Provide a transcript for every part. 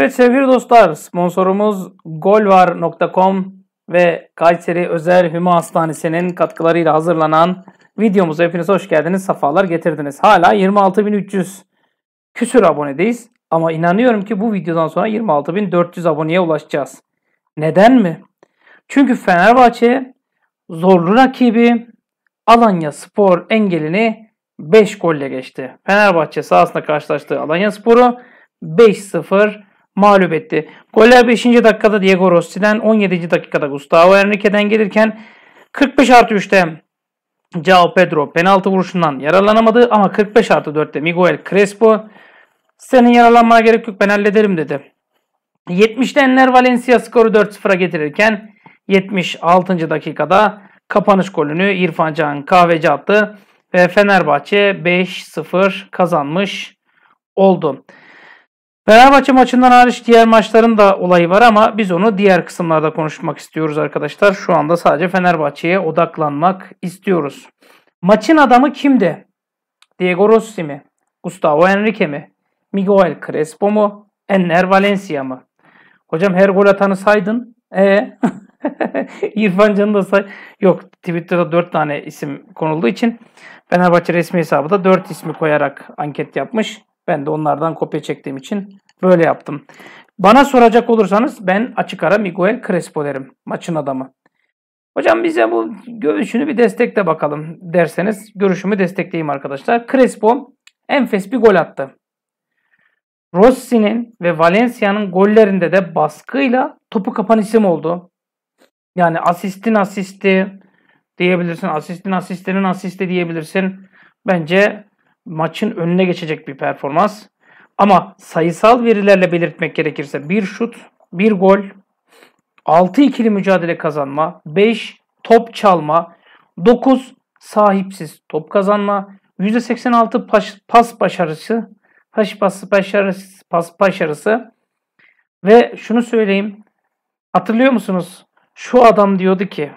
Evet sevgili dostlar sponsorumuz golvar.com ve Kayseri Özel Hüma Hastanesi'nin katkılarıyla hazırlanan videomuza hepiniz hoş geldiniz, sefalar getirdiniz. Hala 26.300 küsür abonedeyiz ama inanıyorum ki bu videodan sonra 26.400 aboneye ulaşacağız. Neden mi? Çünkü Fenerbahçe zorlu rakibi Alanya Spor engelini 5 golle geçti. Fenerbahçe sahasında karşılaştığı Alanya Spor'u 5-0 mağlup etti. Goller 5. dakikada Diego Rossi'den, 17. dakikada Gustavo Henrique'den gelirken 45 artı 3'te Cao Pedro penaltı vuruşundan yararlanamadı ama 45 artı 4'te Miguel Crespo senin yararlanmana gerek yok ben hallederim dedi. 70'te Enner Valencia skoru 4-0'a getirirken 76. dakikada kapanış golünü İrfan Can Kahveci attı ve Fenerbahçe 5-0 kazanmış oldu. Fenerbahçe maçından hariç diğer maçların da olayı var ama biz onu diğer kısımlarda konuşmak istiyoruz arkadaşlar. Şu anda sadece Fenerbahçe'ye odaklanmak istiyoruz. Maçın adamı kimdi? Diego Rossi mi? Gustavo Henrique mi? Miguel Crespo mu? Enner Valencia mı? Hocam her gol atanı saydın. Ee? İrfan Can'ı da say. Yok Twitter'da 4 tane isim konulduğu için Fenerbahçe resmi hesabı da 4 ismi koyarak anket yapmış. Ben de onlardan kopya çektiğim için böyle yaptım. Bana soracak olursanız ben açık ara Miguel Crespo derim. Maçın adamı. Hocam bize bu görüşünü bir destekle bakalım derseniz görüşümü destekleyeyim arkadaşlar. Crespo enfes bir gol attı. Rossi'nin ve Valencia'nın gollerinde de baskıyla topu kapan isim oldu. Yani asistin asisti diyebilirsin. Asistin asistinin asisti diyebilirsin. Bence maçın önüne geçecek bir performans. Ama sayısal verilerle belirtmek gerekirse bir şut, bir gol, 6 ikili mücadele kazanma, 5 top çalma, 9 sahipsiz top kazanma, %86 pas, pas başarısı, pas, pas başarısı, pas başarısı ve şunu söyleyeyim. Hatırlıyor musunuz? Şu adam diyordu ki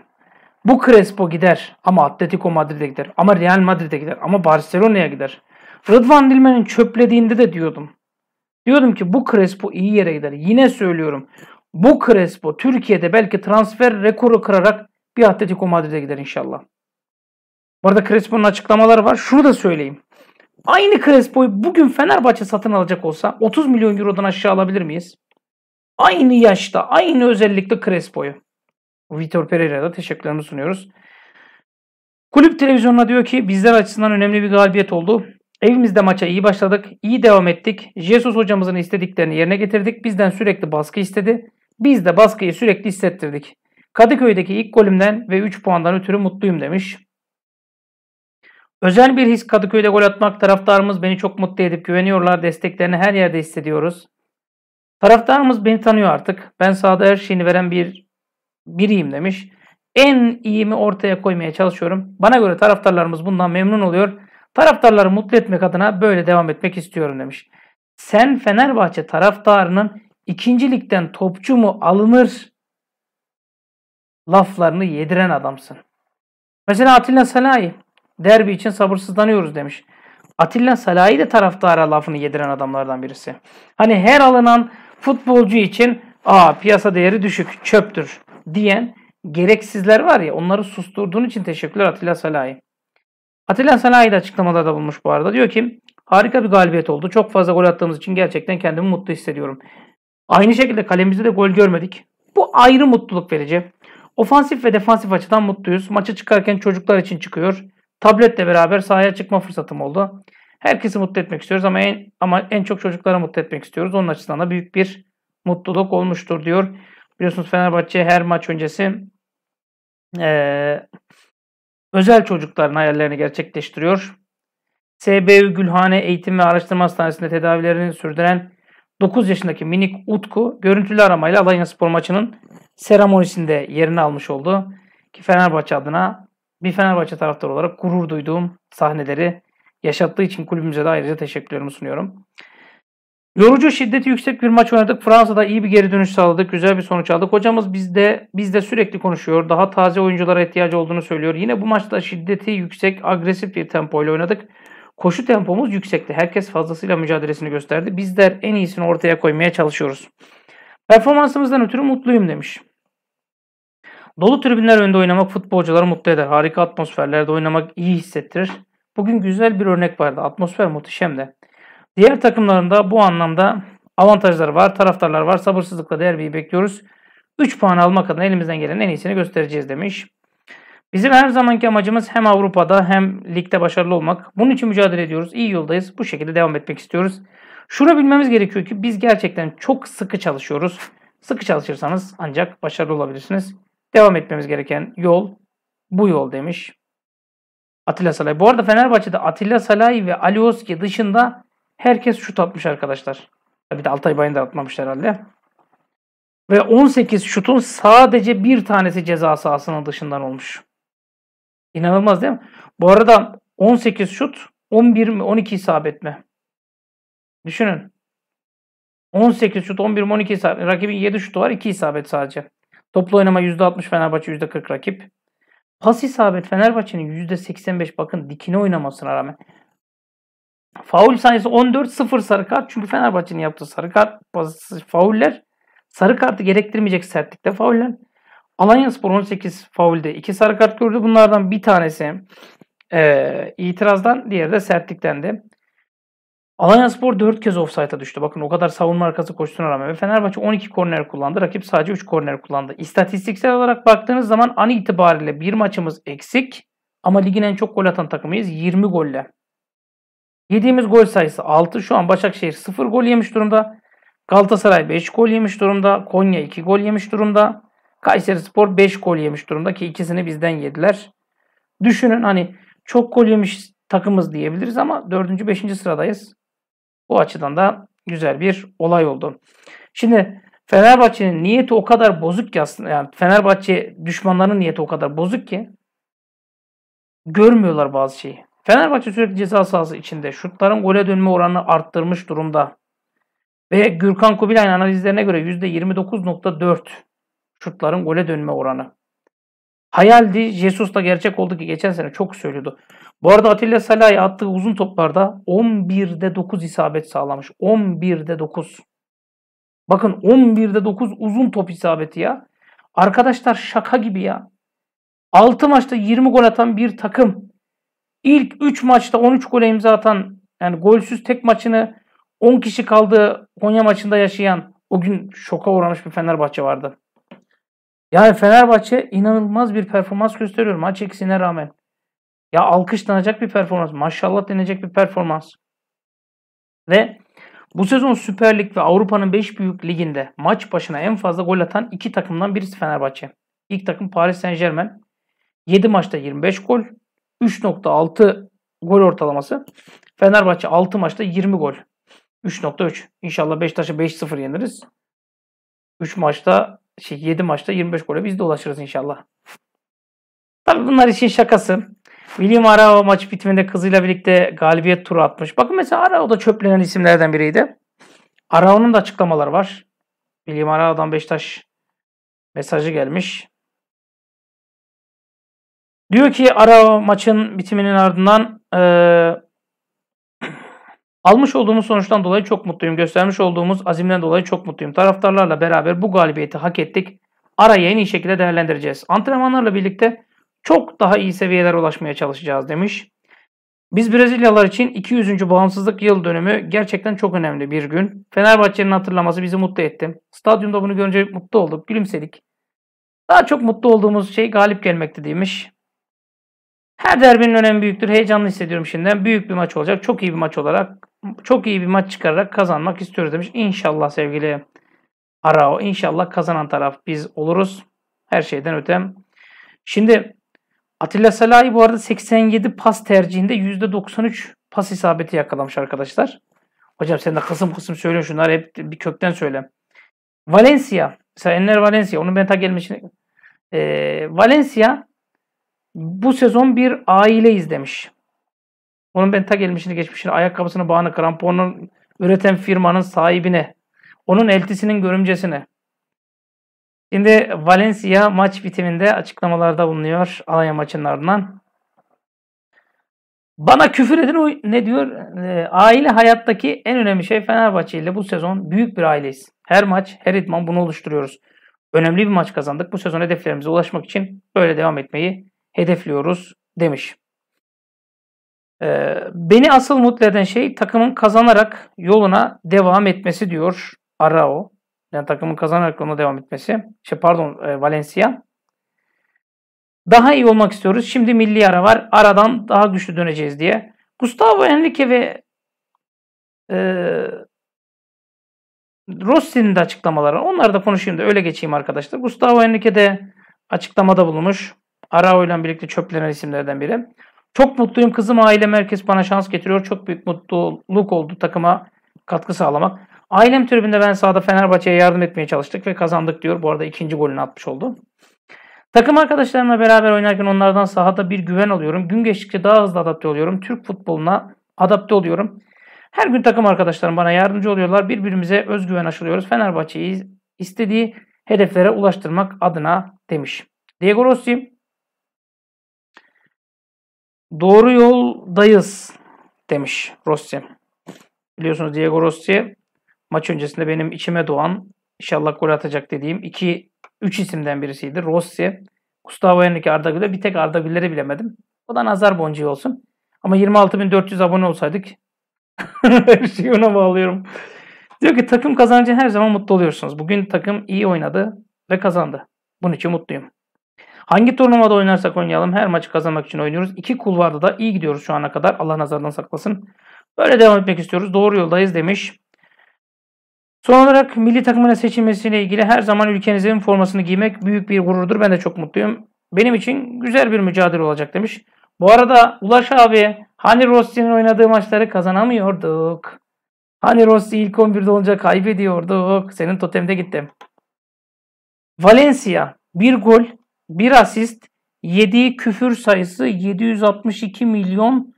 bu Crespo gider ama Atletico Madrid'e gider ama Real Madrid'e gider ama Barcelona'ya gider. Rıdvan Dilmen'in çöplediğinde de diyordum. Diyordum ki bu Crespo iyi yere gider. Yine söylüyorum. Bu Crespo Türkiye'de belki transfer rekoru kırarak bir Atletico Madrid'e gider inşallah. Bu arada Crespo'nun açıklamaları var. Şunu da söyleyeyim. Aynı Crespo'yu bugün Fenerbahçe satın alacak olsa 30 milyon eurodan aşağı alabilir miyiz? Aynı yaşta, aynı özellikle Crespo'yu. Vitor Pereira'ya da teşekkürlerimi sunuyoruz. Kulüp televizyonuna diyor ki bizler açısından önemli bir galibiyet oldu. Evimizde maça iyi başladık, iyi devam ettik. Jesus hocamızın istediklerini yerine getirdik. Bizden sürekli baskı istedi. Biz de baskıyı sürekli hissettirdik. Kadıköy'deki ilk golümden ve 3 puandan ötürü mutluyum demiş. Özel bir his Kadıköy'de gol atmak taraftarımız beni çok mutlu edip güveniyorlar. Desteklerini her yerde hissediyoruz. Taraftarımız beni tanıyor artık. Ben sahada her şeyini veren bir biriyim demiş. En iyimi ortaya koymaya çalışıyorum. Bana göre taraftarlarımız bundan memnun oluyor. Taraftarları mutlu etmek adına böyle devam etmek istiyorum demiş. Sen Fenerbahçe taraftarının ikincilikten topçu mu alınır laflarını yediren adamsın. Mesela Atilla Salahi derbi için sabırsızlanıyoruz demiş. Atilla Salahi de taraftara lafını yediren adamlardan birisi. Hani her alınan futbolcu için aa piyasa değeri düşük, çöptür diyen gereksizler var ya onları susturduğun için teşekkürler Atilla Salahi. Atilla Salahi de açıklamalarda bulmuş bu arada. Diyor ki harika bir galibiyet oldu. Çok fazla gol attığımız için gerçekten kendimi mutlu hissediyorum. Aynı şekilde kalemizde de gol görmedik. Bu ayrı mutluluk verici. Ofansif ve defansif açıdan mutluyuz. Maça çıkarken çocuklar için çıkıyor. Tabletle beraber sahaya çıkma fırsatım oldu. Herkesi mutlu etmek istiyoruz ama en, ama en çok çocuklara mutlu etmek istiyoruz. Onun açısından da büyük bir mutluluk olmuştur diyor. Biliyorsunuz Fenerbahçe her maç öncesi e, özel çocukların hayallerini gerçekleştiriyor. SBÜ Gülhane Eğitim ve Araştırma Hastanesi'nde tedavilerini sürdüren 9 yaşındaki minik Utku görüntülü aramayla Alanya Spor maçının seremonisinde yerini almış oldu. Ki Fenerbahçe adına bir Fenerbahçe taraftarı olarak gurur duyduğum sahneleri yaşattığı için kulübümüze de ayrıca teşekkürlerimi sunuyorum. Yorucu şiddeti yüksek bir maç oynadık. Fransa'da iyi bir geri dönüş sağladık. Güzel bir sonuç aldık. Hocamız bizde bizde sürekli konuşuyor. Daha taze oyunculara ihtiyacı olduğunu söylüyor. Yine bu maçta şiddeti yüksek, agresif bir tempoyla oynadık. Koşu tempomuz yüksekti. Herkes fazlasıyla mücadelesini gösterdi. Bizler en iyisini ortaya koymaya çalışıyoruz. Performansımızdan ötürü mutluyum demiş. Dolu tribünler önünde oynamak futbolcuları mutlu eder. Harika atmosferlerde oynamak iyi hissettirir. Bugün güzel bir örnek vardı. Atmosfer muhteşemdi. Diğer takımlarında bu anlamda avantajları var, taraftarlar var. Sabırsızlıkla derbiyi bekliyoruz. 3 puan almak adına elimizden gelen en iyisini göstereceğiz demiş. Bizim her zamanki amacımız hem Avrupa'da hem ligde başarılı olmak. Bunun için mücadele ediyoruz. İyi yoldayız. Bu şekilde devam etmek istiyoruz. Şunu bilmemiz gerekiyor ki biz gerçekten çok sıkı çalışıyoruz. Sıkı çalışırsanız ancak başarılı olabilirsiniz. Devam etmemiz gereken yol bu yol demiş. Atilla Salay. Bu arada Fenerbahçe'de Atilla Salay ve Alioski dışında Herkes şut atmış arkadaşlar. Bir de Altay Bayındır da atmamış herhalde. Ve 18 şutun sadece bir tanesi ceza sahasının dışından olmuş. İnanılmaz değil mi? Bu arada 18 şut 11 mi 12 isabet mi? Düşünün. 18 şut 11 mi 12 isabet. Rakibin 7 şutu var 2 isabet sadece. Toplu oynama %60 Fenerbahçe %40 rakip. Pas isabet Fenerbahçe'nin %85 bakın dikine oynamasına rağmen. Faul sayısı 14 0 sarı kart. Çünkü Fenerbahçe'nin yaptığı sarı kart fauller sarı kartı gerektirmeyecek sertlikte fauller. Alanya Spor 18 faulde 2 sarı kart gördü. Bunlardan bir tanesi e, itirazdan, diğeri de sertliktendi. Alanya Spor 4 kez offside'a düştü. Bakın o kadar savunma arkası koştuğuna rağmen. Ve Fenerbahçe 12 korner kullandı. Rakip sadece 3 korner kullandı. İstatistiksel olarak baktığınız zaman an itibariyle bir maçımız eksik. Ama ligin en çok gol atan takımıyız 20 golle. Yediğimiz gol sayısı 6. Şu an Başakşehir 0 gol yemiş durumda. Galatasaray 5 gol yemiş durumda. Konya 2 gol yemiş durumda. Kayseri Spor 5 gol yemiş durumda ki ikisini bizden yediler. Düşünün hani çok gol yemiş takımız diyebiliriz ama 4. 5. sıradayız. Bu açıdan da güzel bir olay oldu. Şimdi Fenerbahçe'nin niyeti o kadar bozuk ki aslında yani Fenerbahçe düşmanlarının niyeti o kadar bozuk ki görmüyorlar bazı şeyi. Fenerbahçe sürekli ceza sahası içinde. Şutların gole dönme oranını arttırmış durumda. Ve Gürkan Kubilay'ın analizlerine göre %29.4 şutların gole dönme oranı. Hayaldi, Jesus da gerçek oldu ki geçen sene çok söylüyordu. Bu arada Atilla Salah'ya attığı uzun toplarda 11'de 9 isabet sağlamış. 11'de 9. Bakın 11'de 9 uzun top isabeti ya. Arkadaşlar şaka gibi ya. 6 maçta 20 gol atan bir takım İlk 3 maçta 13 gole imza atan yani golsüz tek maçını 10 kişi kaldığı Konya maçında yaşayan o gün şoka uğramış bir Fenerbahçe vardı. Yani Fenerbahçe inanılmaz bir performans gösteriyor maç eksine rağmen. Ya alkışlanacak bir performans, maşallah denecek bir performans. Ve bu sezon Süper Lig ve Avrupa'nın 5 büyük liginde maç başına en fazla gol atan iki takımdan birisi Fenerbahçe. İlk takım Paris Saint Germain. 7 maçta 25 gol. 3.6 gol ortalaması. Fenerbahçe 6 maçta 20 gol. 3.3. İnşallah Beşiktaş'a 5-0 yeniriz. 3 maçta şey 7 maçta 25 gole biz de ulaşırız inşallah. Tabii bunlar işin şakası. William Arao maç bitiminde kızıyla birlikte galibiyet turu atmış. Bakın mesela Arao da çöplenen isimlerden biriydi. Arao'nun da açıklamaları var. William Arao'dan Beşiktaş mesajı gelmiş. Diyor ki ara maçın bitiminin ardından e, almış olduğumuz sonuçtan dolayı çok mutluyum. Göstermiş olduğumuz azimden dolayı çok mutluyum. Taraftarlarla beraber bu galibiyeti hak ettik. Arayı en iyi şekilde değerlendireceğiz. Antrenmanlarla birlikte çok daha iyi seviyelere ulaşmaya çalışacağız demiş. Biz Brezilyalılar için 200. bağımsızlık yıl dönümü gerçekten çok önemli bir gün. Fenerbahçe'nin hatırlaması bizi mutlu etti. Stadyumda bunu görünce mutlu olduk, gülümsedik. Daha çok mutlu olduğumuz şey galip gelmekti demiş. Her derbinin önemi büyüktür. Heyecanlı hissediyorum şimdiden. Büyük bir maç olacak. Çok iyi bir maç olarak çok iyi bir maç çıkararak kazanmak istiyoruz demiş. İnşallah sevgili Arao. İnşallah kazanan taraf biz oluruz. Her şeyden öte. Şimdi Atilla Salahi bu arada 87 pas tercihinde %93 pas isabeti yakalamış arkadaşlar. Hocam sen de kısım kısım söyle şunları hep bir kökten söyle. Valencia. Mesela Enner Valencia. Onu ben ta gelmişim. Ee, Valencia bu sezon bir aileyiz demiş. Onun ben ta gelmişini geçmişini ayakkabısını bağını kramponunu üreten firmanın sahibine. Onun eltisinin görümcesine. Şimdi Valencia maç bitiminde açıklamalarda bulunuyor Alanya maçının ardından. Bana küfür edin ne diyor? Ee, aile hayattaki en önemli şey Fenerbahçe ile bu sezon büyük bir aileyiz. Her maç, her idman bunu oluşturuyoruz. Önemli bir maç kazandık. Bu sezon hedeflerimize ulaşmak için böyle devam etmeyi hedefliyoruz demiş. Ee, beni asıl mutlu eden şey takımın kazanarak yoluna devam etmesi diyor Arao. Yani takımın kazanarak yoluna devam etmesi. Şey pardon e, Valencia. Daha iyi olmak istiyoruz. Şimdi milli ara var. Aradan daha güçlü döneceğiz diye. Gustavo Henrique ve e, Rossi'nin de açıklamaları. Onları da konuşayım da öyle geçeyim arkadaşlar. Gustavo Henrique de açıklamada bulunmuş. Arao ile birlikte çöplenen isimlerden biri. Çok mutluyum kızım aile merkez bana şans getiriyor. Çok büyük mutluluk oldu takıma katkı sağlamak. Ailem tribünde ben sahada Fenerbahçe'ye yardım etmeye çalıştık ve kazandık diyor. Bu arada ikinci golünü atmış oldu. Takım arkadaşlarımla beraber oynarken onlardan sahada bir güven alıyorum. Gün geçtikçe daha hızlı adapte oluyorum. Türk futboluna adapte oluyorum. Her gün takım arkadaşlarım bana yardımcı oluyorlar. Birbirimize özgüven aşılıyoruz. Fenerbahçe'yi istediği hedeflere ulaştırmak adına demiş. Diego Rossi Doğru yoldayız demiş Rossi. Biliyorsunuz Diego Rossi maç öncesinde benim içime doğan inşallah gol atacak dediğim iki üç isimden birisiydi. Rossi, Gustavo Henrique, Arda Güler. Bir tek Arda Güler'i bilemedim. O da nazar boncuğu olsun. Ama 26.400 abone olsaydık her şeyi ona bağlıyorum. Diyor ki takım kazanınca her zaman mutlu oluyorsunuz. Bugün takım iyi oynadı ve kazandı. Bunun için mutluyum. Hangi turnuvada oynarsak oynayalım her maçı kazanmak için oynuyoruz. İki kulvarda da iyi gidiyoruz şu ana kadar. Allah nazarından saklasın. Böyle devam etmek istiyoruz. Doğru yoldayız demiş. Son olarak milli takımına seçilmesiyle ilgili her zaman ülkenizin formasını giymek büyük bir gururdur. Ben de çok mutluyum. Benim için güzel bir mücadele olacak demiş. Bu arada Ulaş abi hani Rossi'nin oynadığı maçları kazanamıyorduk. Hani Rossi ilk 11'de olunca kaybediyorduk. Senin totemde gittim. Valencia bir gol 1 asist, yediği küfür sayısı 762 milyon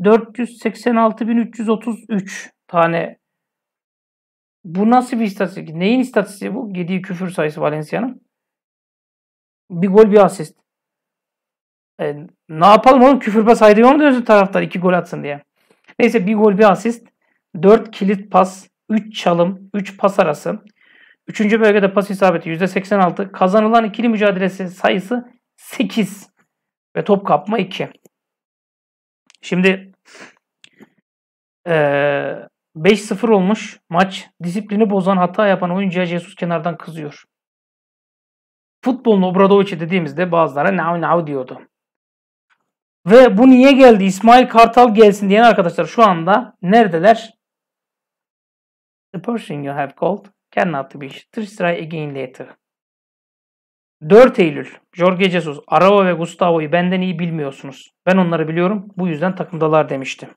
486.333 tane. Bu nasıl bir istatistik? Neyin istatistiği bu? Yediği küfür sayısı Valencia'nın. Bir gol bir asist. E, ne yapalım oğlum küfürpas ayrıyor mu diyorsun taraftar iki gol atsın diye. Neyse bir gol bir asist. 4 kilit pas, 3 çalım, 3 pas arası, Üçüncü bölgede pas isabeti %86. Kazanılan ikili mücadelesi sayısı 8. Ve top kapma 2. Şimdi ee, 5-0 olmuş maç. Disiplini bozan hata yapan oyuncu Jesus kenardan kızıyor. Futbolun Obradovic'i dediğimizde bazılara now now diyordu. Ve bu niye geldi? İsmail Kartal gelsin diyen arkadaşlar şu anda neredeler? The person you have called cannot be Three try again later. 4 Eylül. Jorge Jesus, Arao ve Gustavo'yu benden iyi bilmiyorsunuz. Ben onları biliyorum. Bu yüzden takımdalar demişti.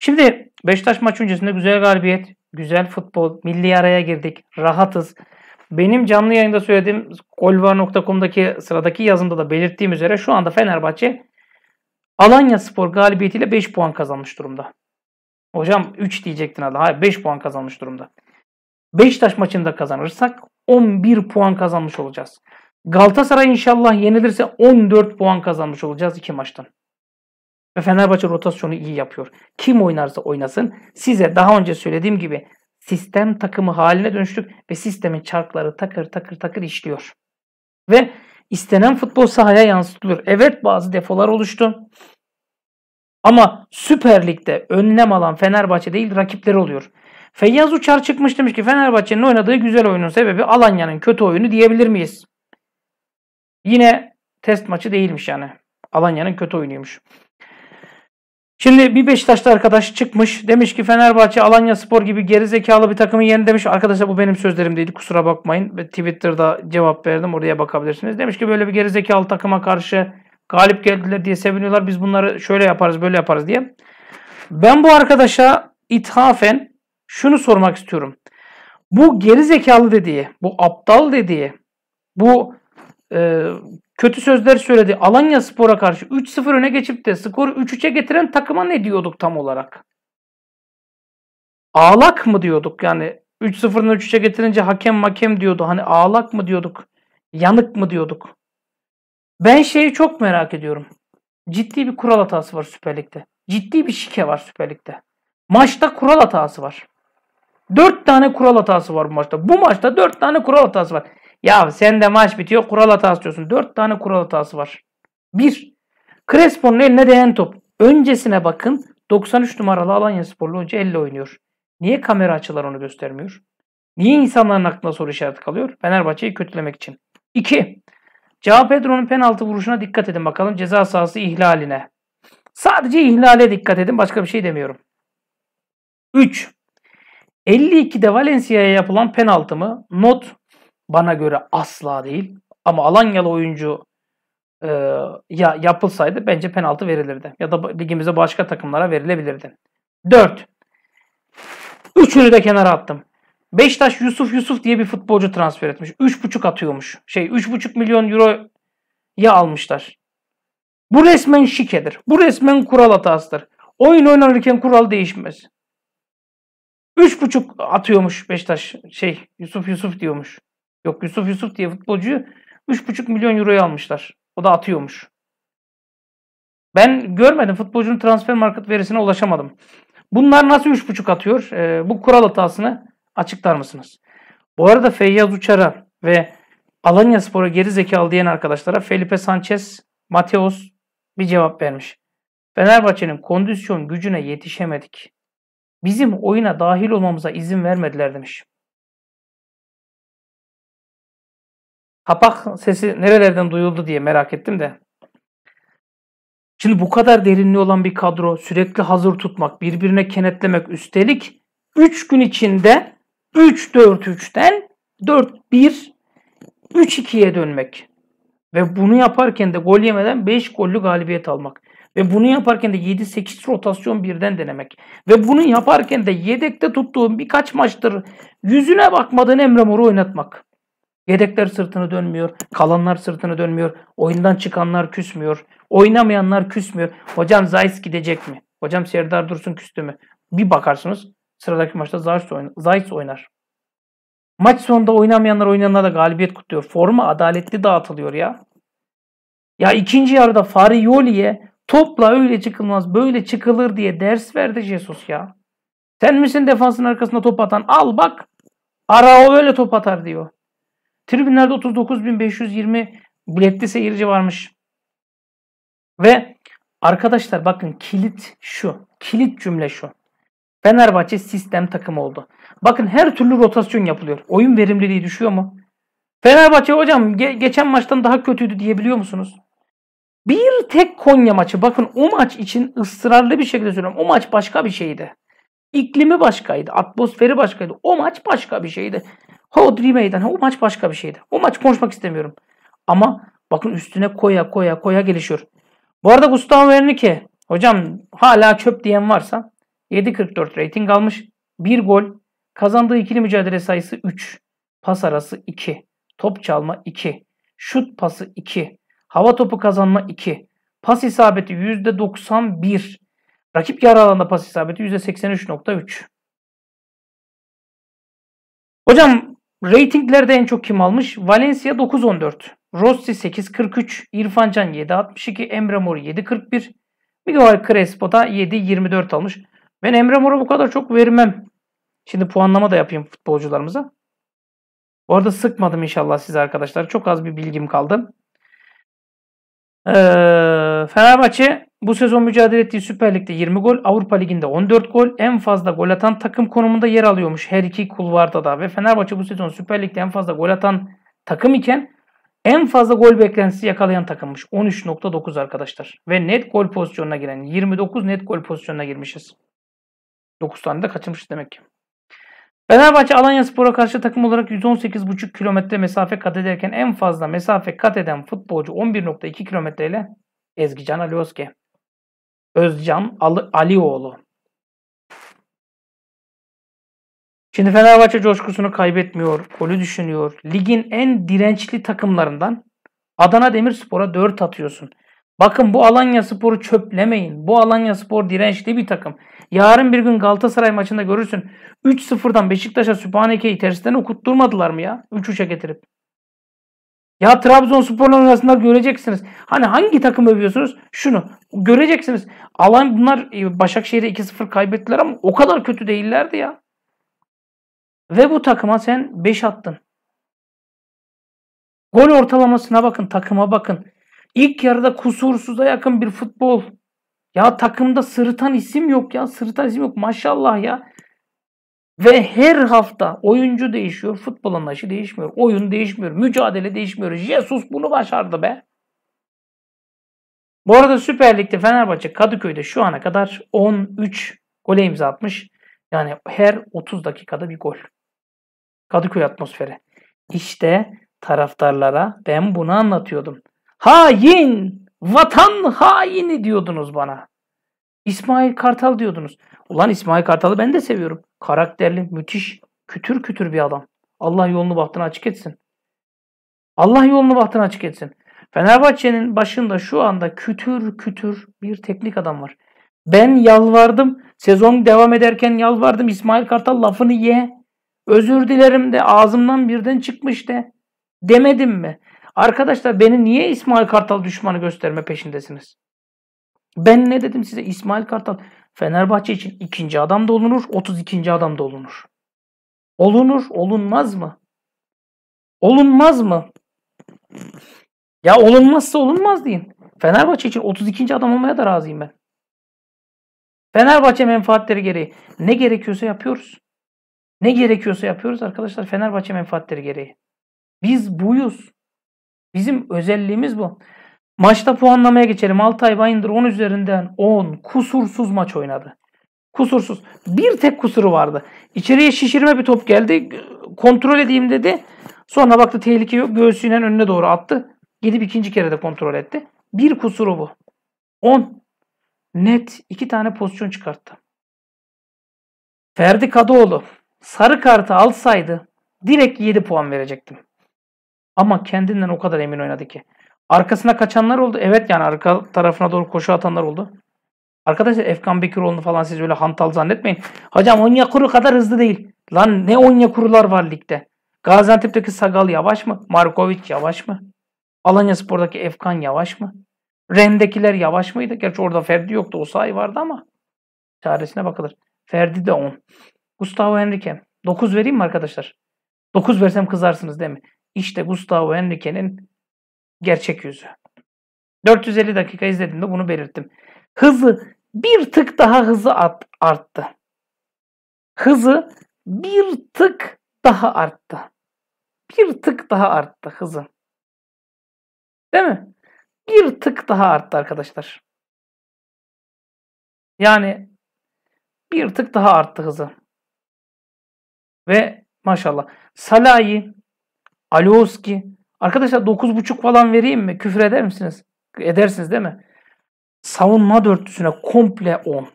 Şimdi Beşiktaş maç öncesinde güzel galibiyet, güzel futbol, milli araya girdik, rahatız. Benim canlı yayında söylediğim golvar.com'daki sıradaki yazımda da belirttiğim üzere şu anda Fenerbahçe Alanya Spor galibiyetiyle 5 puan kazanmış durumda. Hocam 3 diyecektin adam. Hayır 5 puan kazanmış durumda. Beşiktaş maçında kazanırsak 11 puan kazanmış olacağız. Galatasaray inşallah yenilirse 14 puan kazanmış olacağız iki maçtan. Ve Fenerbahçe rotasyonu iyi yapıyor. Kim oynarsa oynasın size daha önce söylediğim gibi sistem takımı haline dönüştük ve sistemin çarkları takır takır takır işliyor. Ve istenen futbol sahaya yansıtılıyor. Evet bazı defolar oluştu. Ama Süper Lig'de önlem alan Fenerbahçe değil rakipleri oluyor. Feyyaz Uçar çıkmış demiş ki Fenerbahçe'nin oynadığı güzel oyunun sebebi Alanya'nın kötü oyunu diyebilir miyiz? Yine test maçı değilmiş yani. Alanya'nın kötü oyunuymuş. Şimdi bir Beşiktaşlı arkadaş çıkmış. Demiş ki Fenerbahçe Alanya Spor gibi gerizekalı bir takımın yendi demiş. Arkadaşlar bu benim sözlerim değil kusura bakmayın. Twitter'da cevap verdim oraya bakabilirsiniz. Demiş ki böyle bir gerizekalı takıma karşı galip geldiler diye seviniyorlar. Biz bunları şöyle yaparız böyle yaparız diye. Ben bu arkadaşa ithafen şunu sormak istiyorum. Bu geri zekalı dediği, bu aptal dediği, bu e, kötü sözler söyledi. Alanya Spor'a karşı 3-0 öne geçip de skoru 3-3'e getiren takıma ne diyorduk tam olarak? Ağlak mı diyorduk yani 3-0'ını 3-3'e getirince hakem makem diyordu. Hani ağlak mı diyorduk? Yanık mı diyorduk? Ben şeyi çok merak ediyorum. Ciddi bir kural hatası var Süper Lig'de. Ciddi bir şike var Süper Lig'de. Maçta kural hatası var. 4 tane kural hatası var bu maçta. Bu maçta 4 tane kural hatası var. Ya sen de maç bitiyor kural hatası diyorsun. 4 tane kural hatası var. 1. Crespo'nun eline değen top. Öncesine bakın. 93 numaralı Alanya Sporlu önce elle oynuyor. Niye kamera açılar onu göstermiyor? Niye insanların aklına soru işareti kalıyor? Fenerbahçe'yi kötülemek için. 2. Cao Pedro'nun penaltı vuruşuna dikkat edin bakalım ceza sahası ihlaline. Sadece ihlale dikkat edin başka bir şey demiyorum. 3. 52'de Valencia'ya yapılan penaltı mı? Not bana göre asla değil. Ama Alanyalı oyuncu e, ya yapılsaydı bence penaltı verilirdi. Ya da ligimize başka takımlara verilebilirdi. 4. Üçünü de kenara attım. Beştaş Yusuf Yusuf diye bir futbolcu transfer etmiş. 3,5 atıyormuş. Şey 3,5 milyon euro ya almışlar. Bu resmen şikedir. Bu resmen kural hatasıdır. Oyun oynanırken kural değişmez. 3.5 atıyormuş Beşiktaş şey Yusuf Yusuf diyormuş. Yok Yusuf Yusuf diye futbolcuyu 3.5 milyon euroya almışlar. O da atıyormuş. Ben görmedim. Futbolcunun transfer market verisine ulaşamadım. Bunlar nasıl 3.5 atıyor? E, bu kural hatasını açıklar mısınız? Bu arada Feyyaz Uçar'a ve Alanya Spor'a geri zekalı diyen arkadaşlara Felipe Sanchez, Mateos bir cevap vermiş. Fenerbahçe'nin kondisyon gücüne yetişemedik. Bizim oyuna dahil olmamıza izin vermediler demiş. Kapak sesi nerelerden duyuldu diye merak ettim de. Şimdi bu kadar derinliği olan bir kadro sürekli hazır tutmak, birbirine kenetlemek üstelik 3 gün içinde 3-4-3'ten 4-1-3-2'ye dönmek. Ve bunu yaparken de gol yemeden 5 gollü galibiyet almak. Ve bunu yaparken de 7-8 rotasyon birden denemek. Ve bunu yaparken de yedekte tuttuğum birkaç maçtır yüzüne bakmadığın Emre Mor'u oynatmak. Yedekler sırtını dönmüyor. Kalanlar sırtını dönmüyor. Oyundan çıkanlar küsmüyor. Oynamayanlar küsmüyor. Hocam Zayis gidecek mi? Hocam Serdar Dursun küstü mü? Bir bakarsınız sıradaki maçta Zayis oynar. Maç sonunda oynamayanlar oynayanlara da galibiyet kutluyor. Forma adaletli dağıtılıyor ya. Ya ikinci yarıda Farioli'ye Topla öyle çıkılmaz böyle çıkılır diye ders verdi Jesus ya. Sen misin defansın arkasında top atan? Al bak. ara o öyle top atar diyor. Tribünlerde 39.520 biletli seyirci varmış. Ve arkadaşlar bakın kilit şu. Kilit cümle şu. Fenerbahçe sistem takım oldu. Bakın her türlü rotasyon yapılıyor. Oyun verimliliği düşüyor mu? Fenerbahçe hocam ge- geçen maçtan daha kötüydü diyebiliyor musunuz? Bir tek Konya maçı. Bakın o maç için ısrarlı bir şekilde söylüyorum. O maç başka bir şeydi. İklimi başkaydı. Atmosferi başkaydı. O maç başka bir şeydi. Hodri meydan. O maç başka bir şeydi. O maç konuşmak istemiyorum. Ama bakın üstüne koya koya koya gelişiyor. Bu arada Gustavo Henrique. Hocam hala çöp diyen varsa 7.44 rating almış. bir gol. Kazandığı ikili mücadele sayısı 3. Pas arası 2. Top çalma 2. Şut pası 2. Hava topu kazanma 2. Pas isabeti %91. Rakip yarı alanda pas isabeti %83.3. Hocam reytinglerde en çok kim almış? Valencia 9.14, Rossi 8.43, İrfan Can 7.62, Emre Mor 7.41, Miguel Crespo da 7.24 almış. Ben Emre Mor'a bu kadar çok vermem. Şimdi puanlama da yapayım futbolcularımıza. Bu arada sıkmadım inşallah size arkadaşlar. Çok az bir bilgim kaldı. Ee, Fenerbahçe bu sezon mücadele ettiği Süper Lig'de 20 gol, Avrupa Ligi'nde 14 gol, en fazla gol atan takım konumunda yer alıyormuş her iki kulvarda da. Ve Fenerbahçe bu sezon Süper Lig'de en fazla gol atan takım iken en fazla gol beklentisi yakalayan takımmış. 13.9 arkadaşlar. Ve net gol pozisyonuna giren 29 net gol pozisyonuna girmişiz. 9 tane de kaçırmışız demek ki. Fenerbahçe Alanya Spor'a karşı takım olarak 118,5 kilometre mesafe kat ederken en fazla mesafe kat eden futbolcu 11.2 kilometreyle Ezgican Ali Özke. Özcan Ali Alioğlu. Şimdi Fenerbahçe coşkusunu kaybetmiyor, golü düşünüyor. Ligin en dirençli takımlarından Adana Demirspor'a 4 atıyorsun. Bakın bu Alanya Spor'u çöplemeyin. Bu Alanya Spor dirençli bir takım. Yarın bir gün Galatasaray maçında görürsün. 3-0'dan Beşiktaş'a Sübhaneke'yi tersten okutturmadılar mı ya? 3-3'e getirip. Ya Trabzonspor'un arasında göreceksiniz. Hani hangi takım övüyorsunuz? Şunu. Göreceksiniz. Alan bunlar e, Başakşehir'e 2-0 kaybettiler ama o kadar kötü değillerdi ya. Ve bu takıma sen 5 attın. Gol ortalamasına bakın, takıma bakın. İlk yarıda kusursuza yakın bir futbol. Ya takımda sırıtan isim yok ya. Sırıtan isim yok. Maşallah ya. Ve her hafta oyuncu değişiyor. Futbol anlayışı değişmiyor. Oyun değişmiyor. Mücadele değişmiyor. Jesus bunu başardı be. Bu arada Süper Lig'de Fenerbahçe Kadıköy'de şu ana kadar 13 gole imza atmış. Yani her 30 dakikada bir gol. Kadıköy atmosferi. İşte taraftarlara ben bunu anlatıyordum. Hain, vatan haini diyordunuz bana. İsmail Kartal diyordunuz. Ulan İsmail Kartal'ı ben de seviyorum. Karakterli, müthiş, kütür kütür bir adam. Allah yolunu bahtını açık etsin. Allah yolunu bahtını açık etsin. Fenerbahçe'nin başında şu anda kütür kütür bir teknik adam var. Ben yalvardım. Sezon devam ederken yalvardım. İsmail Kartal lafını ye. Özür dilerim de ağzımdan birden çıkmış de. Demedim mi? Arkadaşlar beni niye İsmail Kartal düşmanı gösterme peşindesiniz? Ben ne dedim size? İsmail Kartal Fenerbahçe için ikinci adam da olunur, 32. adam da olunur. Olunur, olunmaz mı? Olunmaz mı? Ya olunmazsa olunmaz deyin. Fenerbahçe için 32. adam olmaya da razıyım ben. Fenerbahçe menfaatleri gereği ne gerekiyorsa yapıyoruz. Ne gerekiyorsa yapıyoruz arkadaşlar Fenerbahçe menfaatleri gereği. Biz buyuz. Bizim özelliğimiz bu. Maçta puanlamaya geçelim. Altay Bayındır 10 üzerinden 10 kusursuz maç oynadı. Kusursuz. Bir tek kusuru vardı. İçeriye şişirme bir top geldi. Kontrol edeyim dedi. Sonra baktı tehlike yok. Göğsüyle önüne doğru attı. Gidip ikinci kere de kontrol etti. Bir kusuru bu. 10. Net iki tane pozisyon çıkarttı. Ferdi Kadıoğlu sarı kartı alsaydı direkt 7 puan verecektim. Ama kendinden o kadar emin oynadı ki. Arkasına kaçanlar oldu. Evet yani arka tarafına doğru koşu atanlar oldu. Arkadaşlar Efkan Bekiroğlu'nu falan siz öyle hantal zannetmeyin. Hocam kuru kadar hızlı değil. Lan ne Onyekurular var ligde. Gaziantep'teki Sagal yavaş mı? Markovic yavaş mı? Alanya Spor'daki Efkan yavaş mı? Ren'dekiler yavaş mıydı? Gerçi orada Ferdi yoktu. O sahi vardı ama çaresine bakılır. Ferdi de 10. Gustavo Henrique. 9 vereyim mi arkadaşlar? 9 versem kızarsınız değil mi? İşte Gustavo Henrique'nin gerçek yüzü. 450 dakika izledim de bunu belirttim. Hızı bir tık daha hızı at, arttı. Hızı bir tık daha arttı. Bir tık daha arttı hızı. Değil mi? Bir tık daha arttı arkadaşlar. Yani bir tık daha arttı hızı. Ve maşallah Salah'ı Alioski. Arkadaşlar 9.5 falan vereyim mi? Küfür eder misiniz? Edersiniz değil mi? Savunma dörtlüsüne komple 10.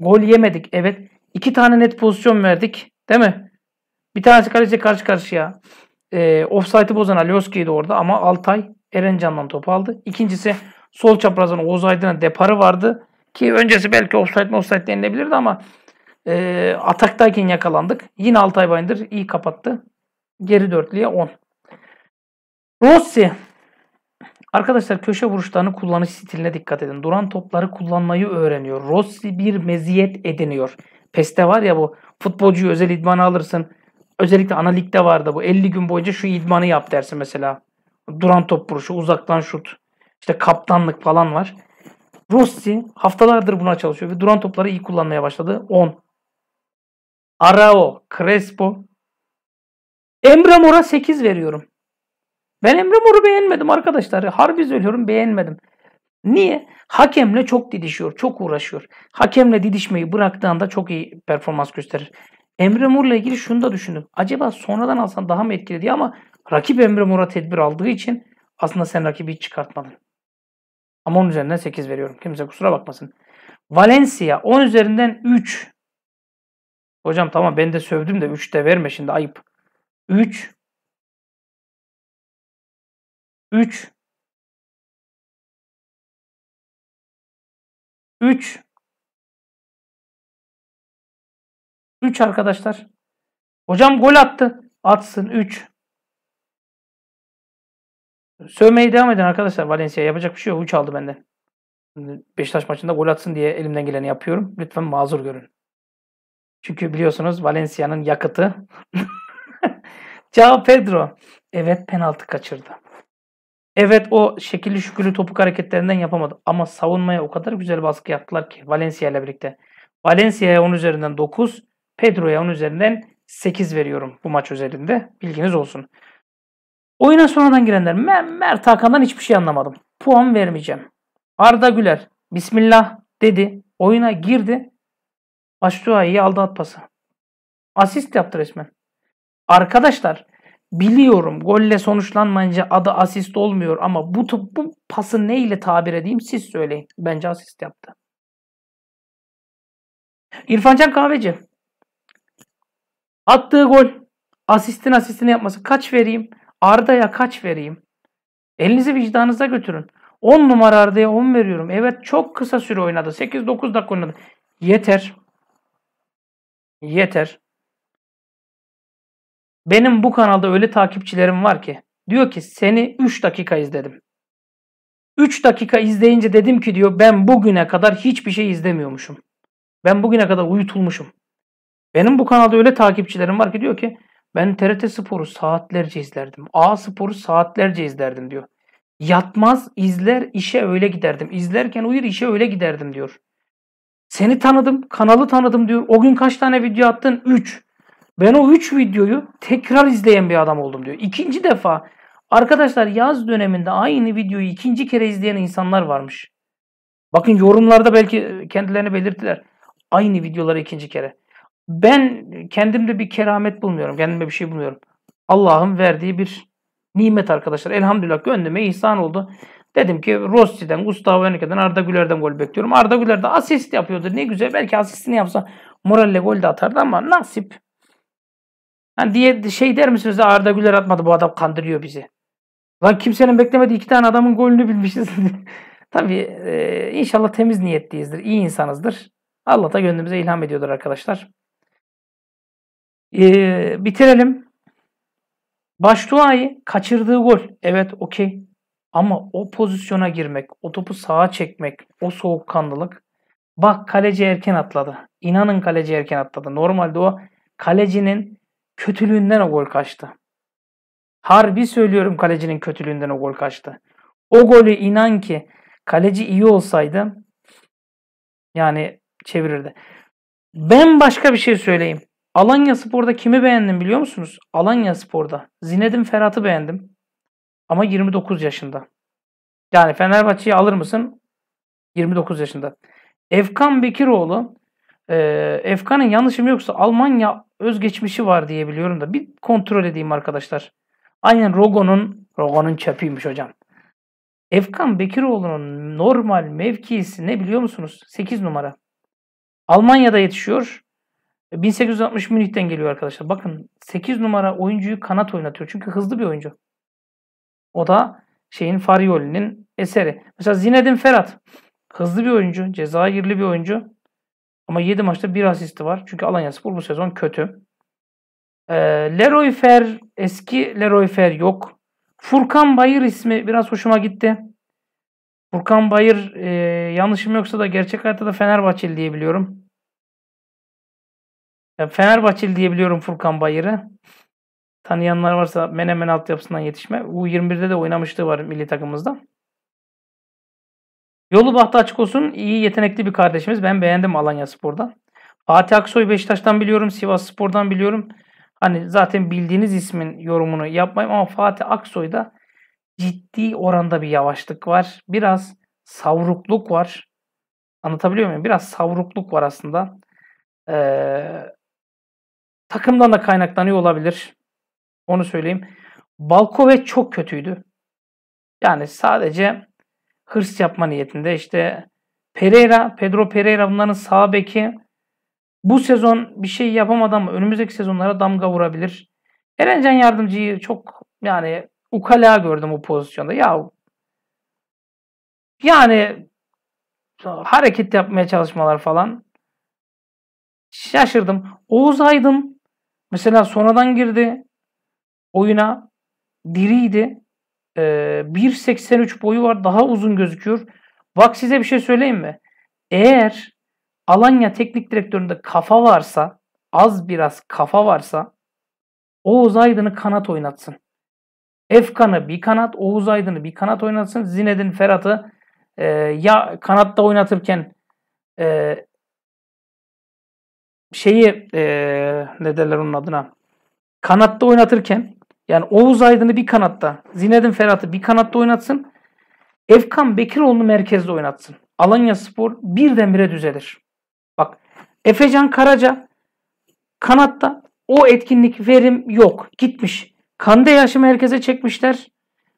Gol yemedik. Evet. iki tane net pozisyon verdik. Değil mi? Bir tanesi kaleci karşı karşıya. E, ee, offside'ı bozan Alioski'ydi orada ama Altay Erencan'dan top aldı. İkincisi sol çaprazdan Oğuz Aydın'ın deparı vardı. Ki öncesi belki offside mi offside denilebilirdi ama e, ataktayken yakalandık. Yine Altay Bayındır iyi kapattı. Geri dörtlüye 10. Rossi. Arkadaşlar köşe vuruşlarını kullanış stiline dikkat edin. Duran topları kullanmayı öğreniyor. Rossi bir meziyet ediniyor. Peste var ya bu futbolcuyu özel idmanı alırsın. Özellikle analikte vardı bu. 50 gün boyunca şu idmanı yap dersin mesela. Duran top vuruşu, uzaktan şut, işte kaptanlık falan var. Rossi haftalardır buna çalışıyor ve duran topları iyi kullanmaya başladı. 10. Arao, Crespo. Emre Mor'a 8 veriyorum. Ben Emre Mor'u beğenmedim arkadaşlar. Harbi söylüyorum beğenmedim. Niye? Hakemle çok didişiyor, çok uğraşıyor. Hakemle didişmeyi bıraktığında çok iyi performans gösterir. Emre Mor'la ilgili şunu da düşündüm. Acaba sonradan alsan daha mı etkili diye ama rakip Emre Mor'a tedbir aldığı için aslında sen rakibi hiç çıkartmadın. Ama 10 üzerinden 8 veriyorum. Kimse kusura bakmasın. Valencia 10 üzerinden 3. Hocam tamam ben de sövdüm de 3 de verme şimdi ayıp. 3. 3 3 3 arkadaşlar. Hocam gol attı. Atsın 3. Sövmeye devam edin arkadaşlar Valencia. Yapacak bir şey yok. 3 aldı benden. Beşiktaş maçında gol atsın diye elimden geleni yapıyorum. Lütfen mazur görün. Çünkü biliyorsunuz Valencia'nın yakıtı. Cao Pedro. Evet penaltı kaçırdı. Evet o şekilli şükürlü topuk hareketlerinden yapamadı. Ama savunmaya o kadar güzel baskı yaptılar ki Valencia ile birlikte. Valencia'ya 10 üzerinden 9, Pedro'ya 10 üzerinden 8 veriyorum bu maç özelinde. Bilginiz olsun. Oyuna sonradan girenler. Ben Mert Hakan'dan hiçbir şey anlamadım. Puan vermeyeceğim. Arda Güler Bismillah dedi. Oyuna girdi. Baştuğa'yı aldı at pası. Asist yaptı resmen. Arkadaşlar biliyorum golle sonuçlanmayınca adı asist olmuyor ama bu, bu pası neyle tabir edeyim siz söyleyin. Bence asist yaptı. İrfancan Kahveci. Attığı gol. Asistin asistini yapması. Kaç vereyim? Arda'ya kaç vereyim? Elinizi vicdanınıza götürün. 10 numara Arda'ya 10 veriyorum. Evet çok kısa süre oynadı. 8-9 dakika oynadı. Yeter. Yeter. Benim bu kanalda öyle takipçilerim var ki diyor ki seni 3 dakika izledim. 3 dakika izleyince dedim ki diyor ben bugüne kadar hiçbir şey izlemiyormuşum. Ben bugüne kadar uyutulmuşum. Benim bu kanalda öyle takipçilerim var ki diyor ki ben TRT Spor'u saatlerce izlerdim. A Spor'u saatlerce izlerdim diyor. Yatmaz izler işe öyle giderdim. İzlerken uyur işe öyle giderdim diyor. Seni tanıdım, kanalı tanıdım diyor. O gün kaç tane video attın? 3. Ben o 3 videoyu tekrar izleyen bir adam oldum diyor. İkinci defa arkadaşlar yaz döneminde aynı videoyu ikinci kere izleyen insanlar varmış. Bakın yorumlarda belki e, kendilerini belirttiler. Aynı videoları ikinci kere. Ben kendimde bir keramet bulmuyorum. Kendime bir şey bulmuyorum. Allah'ın verdiği bir nimet arkadaşlar. Elhamdülillah gönlüme ihsan oldu. Dedim ki Rossi'den, Gustavo Henrique'den, Arda Güler'den gol bekliyorum. Arda Güler de asist yapıyordu. Ne güzel. Belki asistini yapsa moralle gol de atardı ama nasip Hani diye şey der misiniz Arda Güler atmadı bu adam kandırıyor bizi. Lan kimsenin beklemediği iki tane adamın golünü bilmişiz. Tabii e, inşallah temiz niyetliyizdir. iyi insanızdır. Allah da gönlümüze ilham ediyordur arkadaşlar. E, bitirelim. Baştuay'ı kaçırdığı gol. Evet okey. Ama o pozisyona girmek, o topu sağa çekmek, o soğukkanlılık. Bak kaleci erken atladı. İnanın kaleci erken atladı. Normalde o kalecinin kötülüğünden o gol kaçtı. Harbi söylüyorum kalecinin kötülüğünden o gol kaçtı. O golü inan ki kaleci iyi olsaydı yani çevirirdi. Ben başka bir şey söyleyeyim. Alanya Spor'da kimi beğendim biliyor musunuz? Alanya Spor'da Zinedine Ferhat'ı beğendim. Ama 29 yaşında. Yani Fenerbahçe'yi alır mısın? 29 yaşında. Efkan Bekiroğlu e, Efkan'ın yanlışım yoksa Almanya özgeçmişi var diyebiliyorum da bir kontrol edeyim arkadaşlar. Aynen Rogo'nun Rogo'nun çöpüymüş hocam. Efkan Bekiroğlu'nun normal mevkisi ne biliyor musunuz? 8 numara. Almanya'da yetişiyor. 1860 e, Münih'ten geliyor arkadaşlar. Bakın 8 numara oyuncuyu kanat oynatıyor. Çünkü hızlı bir oyuncu. O da şeyin Farioli'nin eseri. Mesela Zinedin Ferhat. Hızlı bir oyuncu. Cezayirli bir oyuncu. Ama 7 maçta 1 asisti var. Çünkü Alanya Spor bu sezon kötü. E, Leroy Fer eski Leroy Fer yok. Furkan Bayır ismi biraz hoşuma gitti. Furkan Bayır e, yanlışım yoksa da gerçek hayatta da Fenerbahçeli diye biliyorum. Ya Fenerbahçeli diye biliyorum Furkan Bayır'ı. Tanıyanlar varsa Menemen altyapısından yetişme. U21'de de oynamışlığı var milli takımımızda. Yolu bahtı açık olsun. İyi yetenekli bir kardeşimiz. Ben beğendim Alanya Spor'dan Fatih Aksoy Beşiktaş'tan biliyorum. Sivas Spor'dan biliyorum. Hani zaten bildiğiniz ismin yorumunu yapmayayım ama Fatih Aksoy'da ciddi oranda bir yavaşlık var. Biraz savrukluk var. Anlatabiliyor muyum? Biraz savrukluk var aslında. Ee, takımdan da kaynaklanıyor olabilir. Onu söyleyeyim. Balkovet çok kötüydü. Yani sadece hırs yapma niyetinde. İşte Pereira, Pedro Pereira bunların sağ beki. Bu sezon bir şey yapamadı mı? önümüzdeki sezonlara damga vurabilir. Erencan yardımcıyı çok yani ukala gördüm o pozisyonda. Ya yani hareket yapmaya çalışmalar falan. Şaşırdım. Oğuz Aydın mesela sonradan girdi oyuna. Diriydi. 1.83 ee, boyu var. Daha uzun gözüküyor. Bak size bir şey söyleyeyim mi? Eğer Alanya teknik direktöründe kafa varsa, az biraz kafa varsa Oğuz Aydın'ı kanat oynatsın. Efkan'ı bir kanat, Oğuz Aydın'ı bir kanat oynatsın. Zinedin Ferhat'ı e, ya kanatta oynatırken e, şeyi e, ne derler onun adına kanatta oynatırken yani Oğuz Aydın'ı bir kanatta, Zinedin Ferhat'ı bir kanatta oynatsın. Efkan Bekiroğlu'nu merkezde oynatsın. Alanya Spor birdenbire düzelir. Bak Efecan Karaca kanatta o etkinlik verim yok. Gitmiş. Kande Yaş'ı merkeze çekmişler.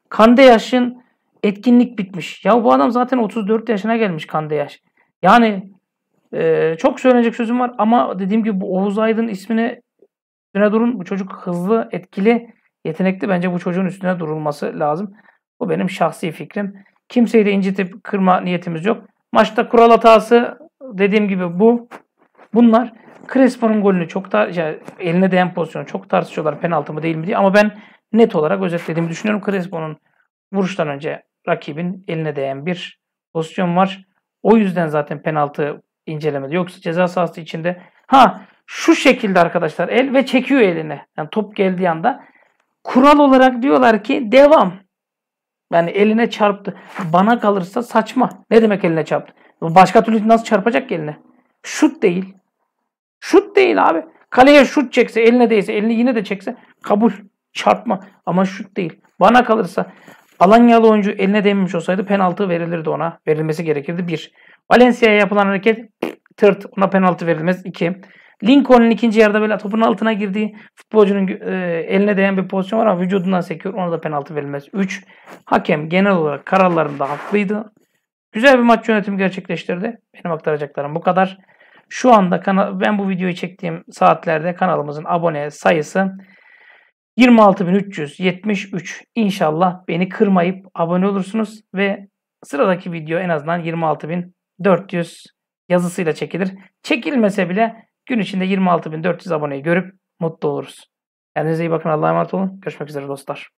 Kande Yaş'ın etkinlik bitmiş. Ya bu adam zaten 34 yaşına gelmiş Kande Yaş. Yani e, çok söylenecek sözüm var ama dediğim gibi bu Oğuz Aydın ismine üstüne durun. Bu çocuk hızlı, etkili yetenekli. Bence bu çocuğun üstüne durulması lazım. Bu benim şahsi fikrim. Kimseyi de incitip kırma niyetimiz yok. Maçta kural hatası dediğim gibi bu. Bunlar Crespo'nun golünü çok da yani eline değen pozisyonu çok tartışıyorlar penaltı mı değil mi diye ama ben net olarak özetlediğimi düşünüyorum. Crespo'nun vuruştan önce rakibin eline değen bir pozisyon var. O yüzden zaten penaltı incelemedi. Yoksa ceza sahası içinde ha şu şekilde arkadaşlar el ve çekiyor eline. Yani top geldiği anda kural olarak diyorlar ki devam. Yani eline çarptı. Bana kalırsa saçma. Ne demek eline çarptı? Başka türlü nasıl çarpacak ki eline? Şut değil. Şut değil abi. Kaleye şut çekse, eline değse, elini yine de çekse kabul. Çarpma. Ama şut değil. Bana kalırsa Alanyalı oyuncu eline değmemiş olsaydı penaltı verilirdi ona. Verilmesi gerekirdi. Bir. Valencia'ya yapılan hareket tırt. Ona penaltı verilmez. iki. Lincoln'un ikinci yarıda böyle topun altına girdiği futbolcunun e, eline değen bir pozisyon var ama vücudundan sekiyor. Ona da penaltı verilmez. 3. Hakem genel olarak kararlarında haklıydı. Güzel bir maç yönetimi gerçekleştirdi. Benim aktaracaklarım bu kadar. Şu anda kanal, ben bu videoyu çektiğim saatlerde kanalımızın abone sayısı 26.373. İnşallah beni kırmayıp abone olursunuz ve sıradaki video en azından 26.400 yazısıyla çekilir. Çekilmese bile Gün içinde 26.400 aboneyi görüp mutlu oluruz. Kendinize iyi bakın. Allah'a emanet olun. Görüşmek üzere dostlar.